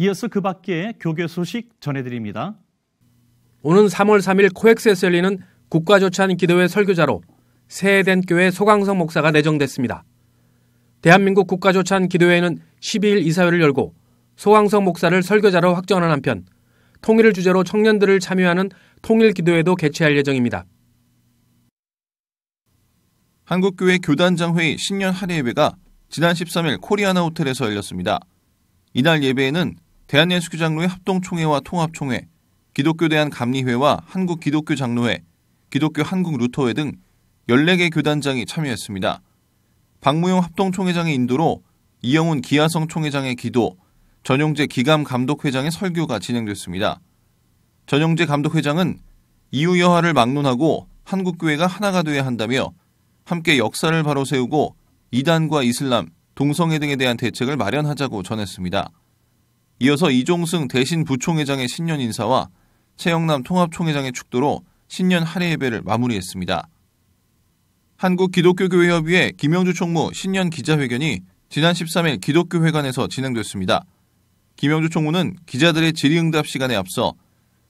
이어서 그 밖에 교계 소식 전해드립니다. 오는 3월 3일 코엑스에서 열리는 국가조찬 기도회 설교자로 새해된 교회 소강성 목사가 내정됐습니다. 대한민국 국가조찬 기도회는 12일 이사회를 열고 소강성 목사를 설교자로 확정하는 한편 통일을 주제로 청년들을 참여하는 통일 기도회도 개최할 예정입니다. 한국교회 교단장회의 신년 할례 예배가 지난 13일 코리아나 호텔에서 열렸습니다. 이날 예배에는 대한예수교장로회 합동총회와 통합총회, 기독교 대한 감리회와 한국 기독교 장로회, 기독교 한국 루터회 등 14개 교단장이 참여했습니다. 박무용 합동총회장의 인도로 이영훈 기아성 총회장의 기도, 전용재 기감 감독회장의 설교가 진행됐습니다. 전용재 감독회장은 이유 여하를 막론하고 한국교회가 하나가 돼야 한다며 함께 역사를 바로 세우고 이단과 이슬람, 동성애 등에 대한 대책을 마련하자고 전했습니다. 이어서 이종승 대신 부총회장의 신년 인사와 최영남 통합총회장의 축도로 신년 할례 예배를 마무리했습니다. 한국기독교교회협의회 김영주 총무 신년 기자회견이 지난 13일 기독교회관에서 진행됐습니다. 김영주 총무는 기자들의 질의응답 시간에 앞서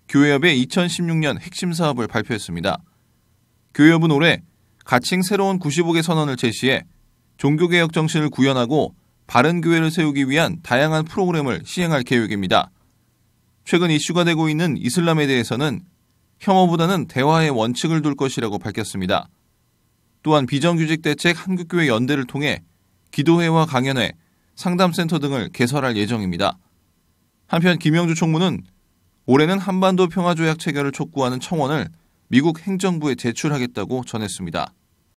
교회협의 2016년 핵심 사업을 발표했습니다. 교회협은 올해 가칭 새로운 95개 선언을 제시해 종교개혁 정신을 구현하고 바른 교회를 세우기 위한 다양한 프로그램을 시행할 계획입니다. 최근 이슈가 되고 있는 이슬람에 대해서는 혐오보다는 대화의 원칙을 둘 것이라고 밝혔습니다. 또한 비정규직 대책 한국교회 연대를 통해 기도회와 강연회, 상담센터 등을 개설할 예정입니다. 한편 김영주 총무는 올해는 한반도 평화조약 체결을 촉구하는 청원을 미국 행정부에 제출하겠다고 전했습니다.